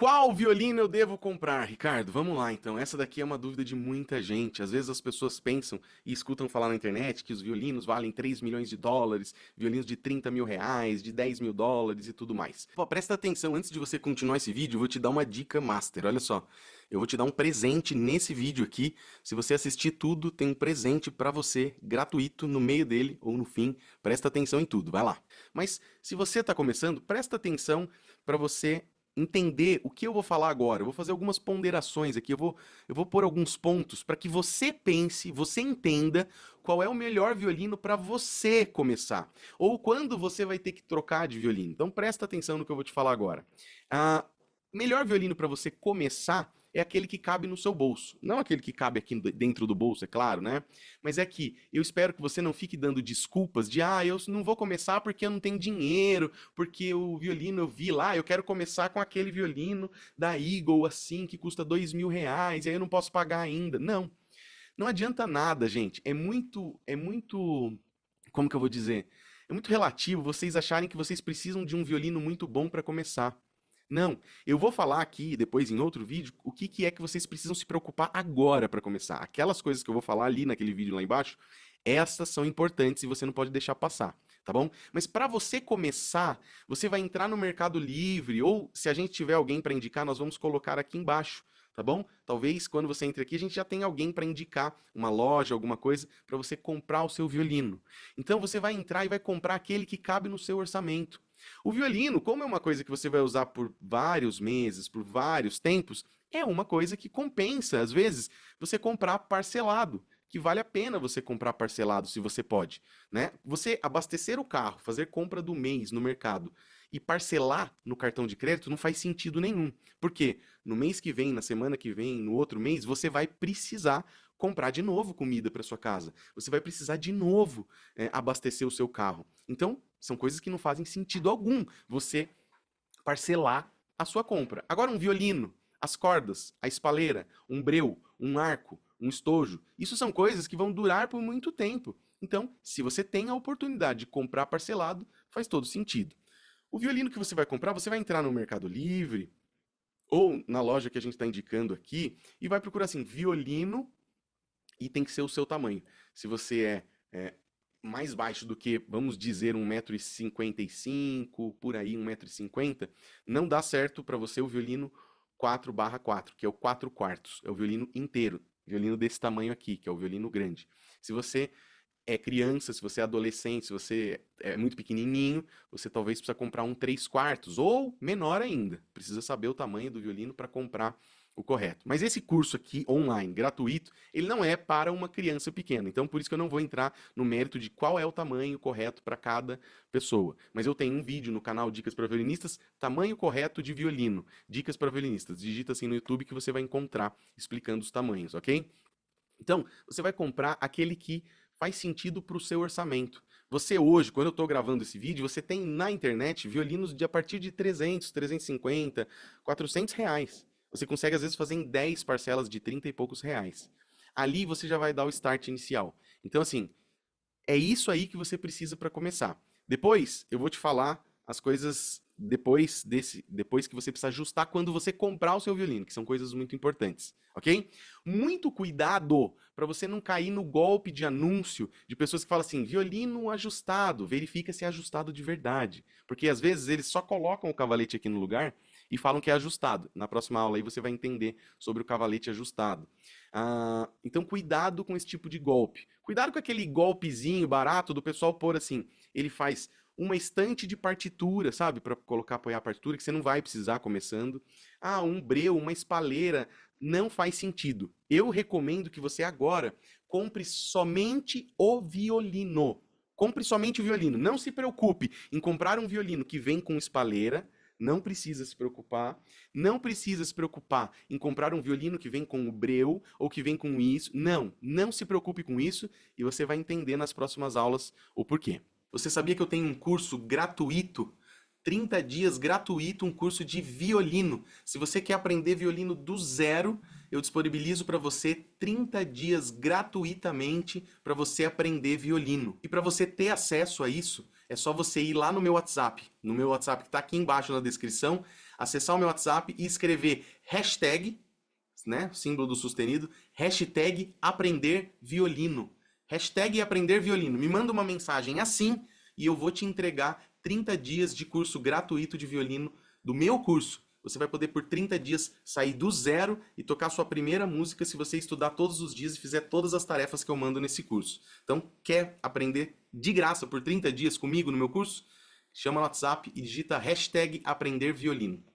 Qual violino eu devo comprar, Ricardo? Vamos lá, então. Essa daqui é uma dúvida de muita gente. Às vezes as pessoas pensam e escutam falar na internet que os violinos valem 3 milhões de dólares, violinos de 30 mil reais, de 10 mil dólares e tudo mais. Pô, presta atenção, antes de você continuar esse vídeo, eu vou te dar uma dica master. Olha só, eu vou te dar um presente nesse vídeo aqui. Se você assistir tudo, tem um presente para você, gratuito, no meio dele ou no fim. Presta atenção em tudo, vai lá. Mas se você está começando, presta atenção para você entender o que eu vou falar agora. Eu vou fazer algumas ponderações aqui, eu vou, eu vou pôr alguns pontos para que você pense, você entenda qual é o melhor violino para você começar. Ou quando você vai ter que trocar de violino. Então presta atenção no que eu vou te falar agora. Ah, melhor violino para você começar é aquele que cabe no seu bolso. Não aquele que cabe aqui dentro do bolso, é claro, né? Mas é que eu espero que você não fique dando desculpas de, ah, eu não vou começar porque eu não tenho dinheiro, porque o violino eu vi lá, eu quero começar com aquele violino da Eagle, assim, que custa dois mil reais, e aí eu não posso pagar ainda. Não. Não adianta nada, gente. É muito, é muito, como que eu vou dizer? É muito relativo vocês acharem que vocês precisam de um violino muito bom para começar. Não, eu vou falar aqui depois em outro vídeo o que, que é que vocês precisam se preocupar agora para começar. Aquelas coisas que eu vou falar ali naquele vídeo lá embaixo, essas são importantes e você não pode deixar passar, tá bom? Mas para você começar, você vai entrar no Mercado Livre ou se a gente tiver alguém para indicar, nós vamos colocar aqui embaixo, tá bom? Talvez quando você entre aqui, a gente já tenha alguém para indicar uma loja, alguma coisa para você comprar o seu violino. Então você vai entrar e vai comprar aquele que cabe no seu orçamento. O violino, como é uma coisa que você vai usar por vários meses, por vários tempos, é uma coisa que compensa, às vezes, você comprar parcelado que vale a pena você comprar parcelado se você pode, né? Você abastecer o carro, fazer compra do mês no mercado e parcelar no cartão de crédito não faz sentido nenhum, porque no mês que vem, na semana que vem, no outro mês, você vai precisar comprar de novo comida para sua casa, você vai precisar de novo é, abastecer o seu carro. Então são coisas que não fazem sentido algum você parcelar a sua compra. Agora, um violino, as cordas, a espaleira, um breu, um arco, um estojo, isso são coisas que vão durar por muito tempo. Então, se você tem a oportunidade de comprar parcelado, faz todo sentido. O violino que você vai comprar, você vai entrar no Mercado Livre ou na loja que a gente está indicando aqui e vai procurar assim, violino e tem que ser o seu tamanho. Se você é, é mais baixo do que, vamos dizer, 1,55m, por aí, 1,50m, não dá certo para você o violino 4 barra 4, que é o 4 quartos, é o violino inteiro, violino desse tamanho aqui, que é o violino grande. Se você é criança, se você é adolescente, se você é muito pequenininho, você talvez precisa comprar um 3 quartos, ou menor ainda, precisa saber o tamanho do violino para comprar o correto. Mas esse curso aqui, online, gratuito, ele não é para uma criança pequena. Então, por isso que eu não vou entrar no mérito de qual é o tamanho correto para cada pessoa. Mas eu tenho um vídeo no canal Dicas para Violinistas, tamanho correto de violino. Dicas para violinistas. Digita assim no YouTube que você vai encontrar explicando os tamanhos, ok? Então, você vai comprar aquele que faz sentido para o seu orçamento. Você hoje, quando eu estou gravando esse vídeo, você tem na internet violinos de a partir de 300, 350, 400 reais. Você consegue, às vezes, fazer em 10 parcelas de 30 e poucos reais. Ali você já vai dar o start inicial. Então, assim, é isso aí que você precisa para começar. Depois, eu vou te falar as coisas depois desse, depois que você precisa ajustar quando você comprar o seu violino, que são coisas muito importantes, ok? Muito cuidado para você não cair no golpe de anúncio de pessoas que falam assim, violino ajustado, verifica se é ajustado de verdade, porque às vezes eles só colocam o cavalete aqui no lugar e falam que é ajustado. Na próxima aula aí você vai entender sobre o cavalete ajustado. Ah, então, cuidado com esse tipo de golpe. Cuidado com aquele golpezinho barato do pessoal pôr assim. Ele faz uma estante de partitura, sabe? Para colocar, apoiar a partitura, que você não vai precisar começando. Ah, um breu, uma espalheira. Não faz sentido. Eu recomendo que você agora compre somente o violino. Compre somente o violino. Não se preocupe em comprar um violino que vem com espalheira, não precisa se preocupar, não precisa se preocupar em comprar um violino que vem com o breu ou que vem com isso. Não, não se preocupe com isso e você vai entender nas próximas aulas o porquê. Você sabia que eu tenho um curso gratuito 30 dias gratuito, um curso de violino. Se você quer aprender violino do zero, eu disponibilizo para você 30 dias gratuitamente para você aprender violino. E para você ter acesso a isso, é só você ir lá no meu WhatsApp, no meu WhatsApp que está aqui embaixo na descrição, acessar o meu WhatsApp e escrever hashtag, né, símbolo do sustenido, hashtag aprender violino. Hashtag aprender violino. Me manda uma mensagem assim e eu vou te entregar 30 dias de curso gratuito de violino do meu curso você vai poder por 30 dias sair do zero e tocar sua primeira música se você estudar todos os dias e fizer todas as tarefas que eu mando nesse curso. Então, quer aprender de graça por 30 dias comigo no meu curso? Chama no WhatsApp e digita hashtag aprender violino.